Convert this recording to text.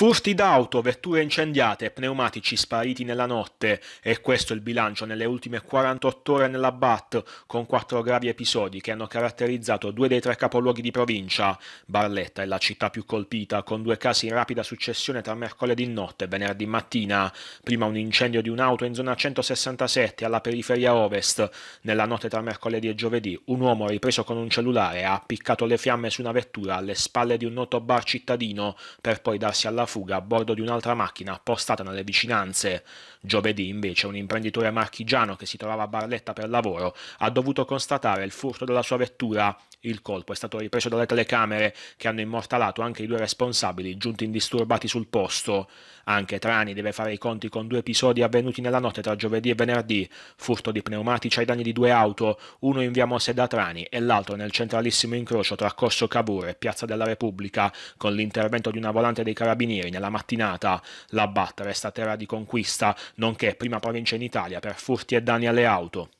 Furti d'auto, vetture incendiate, pneumatici spariti nella notte. E questo è il bilancio nelle ultime 48 ore nella BAT, con quattro gravi episodi che hanno caratterizzato due dei tre capoluoghi di provincia. Barletta è la città più colpita, con due casi in rapida successione tra mercoledì notte e venerdì mattina. Prima un incendio di un'auto in zona 167 alla periferia ovest. Nella notte tra mercoledì e giovedì, un uomo ripreso con un cellulare ha appiccato le fiamme su una vettura alle spalle di un noto bar cittadino, per poi darsi alla fuga a bordo di un'altra macchina appostata nelle vicinanze. Giovedì invece un imprenditore marchigiano che si trovava a Barletta per lavoro ha dovuto constatare il furto della sua vettura. Il colpo è stato ripreso dalle telecamere che hanno immortalato anche i due responsabili giunti indisturbati sul posto. Anche Trani deve fare i conti con due episodi avvenuti nella notte tra giovedì e venerdì, furto di pneumatici ai danni di due auto, uno in via Mosse da Trani e l'altro nel centralissimo incrocio tra Corso Cavour e Piazza della Repubblica, con l'intervento di una volante dei carabinieri carabinieri nella mattinata la battere, sta terra di conquista, nonché prima provincia in Italia per furti e danni alle auto.